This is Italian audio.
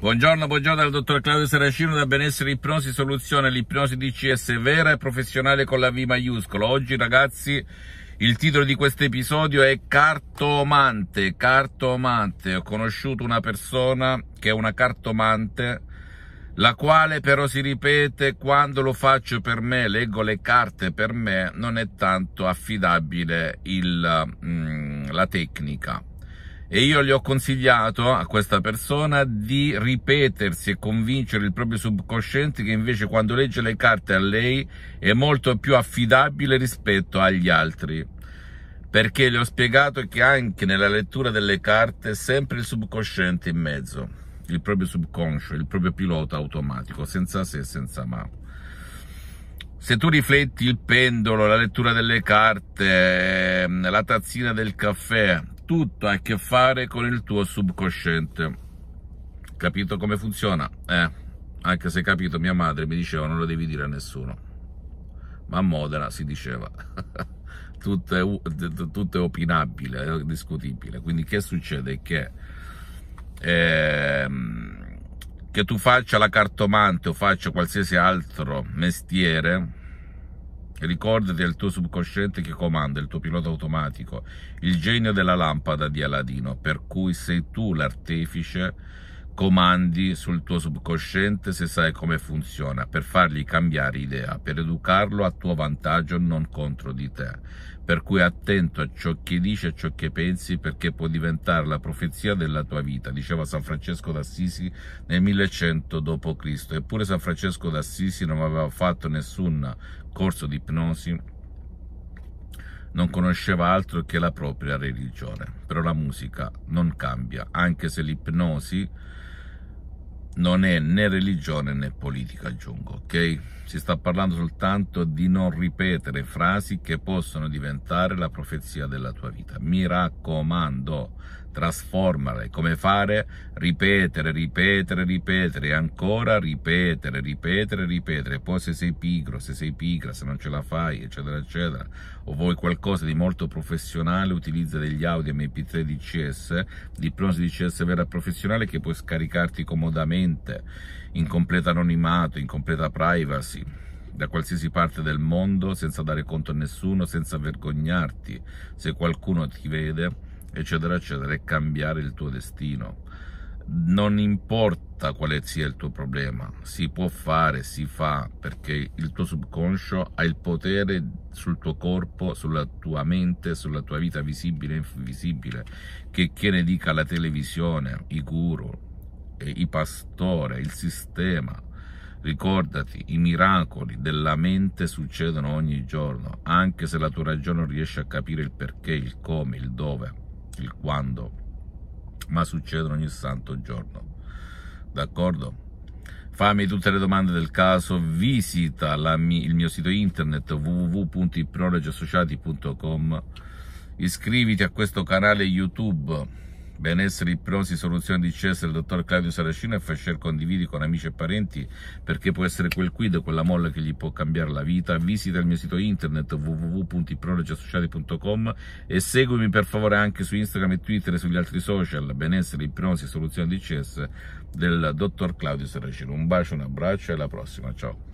Buongiorno, buongiorno dal dottor Claudio Saracino da Benessere Ipnosi Soluzione, l'ipnosi DCS vera e professionale con la V maiuscola. Oggi ragazzi il titolo di questo episodio è Cartomante, cartomante. Ho conosciuto una persona che è una cartomante, la quale però si ripete quando lo faccio per me, leggo le carte per me, non è tanto affidabile il, mm, la tecnica e io gli ho consigliato a questa persona di ripetersi e convincere il proprio subconsciente che invece quando legge le carte a lei è molto più affidabile rispetto agli altri perché gli ho spiegato che anche nella lettura delle carte è sempre il subconsciente in mezzo il proprio subconscio, il proprio pilota automatico senza se e senza ma se tu rifletti il pendolo, la lettura delle carte, ehm, la tazzina del caffè, tutto ha a che fare con il tuo subconsciente. Capito come funziona? Eh, anche se capito, mia madre mi diceva non lo devi dire a nessuno. Ma a Modena si diceva. tutto, è, tutto è opinabile, è discutibile. Quindi che succede? Che... Ehm, che tu faccia la cartomante o faccia qualsiasi altro mestiere Ricordati al tuo subconsciente che comanda il tuo pilota automatico, il genio della lampada di Aladino, per cui sei tu l'artefice comandi sul tuo subconsciente se sai come funziona, per fargli cambiare idea, per educarlo a tuo vantaggio non contro di te. Per cui attento a ciò che dici e a ciò che pensi perché può diventare la profezia della tua vita, diceva San Francesco d'Assisi nel 1100 d.C. Eppure San Francesco d'Assisi non aveva fatto nessun corso di ipnosi non conosceva altro che la propria religione. Però la musica non cambia, anche se l'ipnosi non è né religione né politica, aggiungo, ok? Si sta parlando soltanto di non ripetere frasi che possono diventare la profezia della tua vita. Mi raccomando, trasformale. Come fare? Ripetere, ripetere, ripetere, ancora ripetere, ripetere, ripetere. Poi se sei pigro, se sei pigra, se non ce la fai, eccetera, eccetera, o vuoi qualcosa di molto professionale, utilizza degli audio MP3 DCS, diplosi DCS vera professionale che puoi scaricarti comodamente liberamente, in completo anonimato, in completa privacy, da qualsiasi parte del mondo, senza dare conto a nessuno, senza vergognarti se qualcuno ti vede, eccetera, eccetera, e cambiare il tuo destino. Non importa quale sia il tuo problema, si può fare, si fa, perché il tuo subconscio ha il potere sul tuo corpo, sulla tua mente, sulla tua vita visibile e invisibile. Che che ne dica la televisione, i guru, e i pastori, il sistema. Ricordati, i miracoli della mente succedono ogni giorno, anche se la tua ragione non riesce a capire il perché, il come, il dove, il quando, ma succedono ogni santo giorno. D'accordo? Fammi tutte le domande del caso, visita la, il mio sito internet www.iprologiassociati.com, iscriviti a questo canale YouTube Benessere ipnosi, soluzione di CES del dottor Claudio Saracino e Fasher condividi con amici e parenti perché può essere quel quid, quella molla che gli può cambiare la vita. Visita il mio sito internet www.iprologiassociati.com e seguimi per favore anche su Instagram e Twitter e sugli altri social. Benessere ipnosi, soluzione di CES del dottor Claudio Saracino. Un bacio, un abbraccio e alla prossima. Ciao.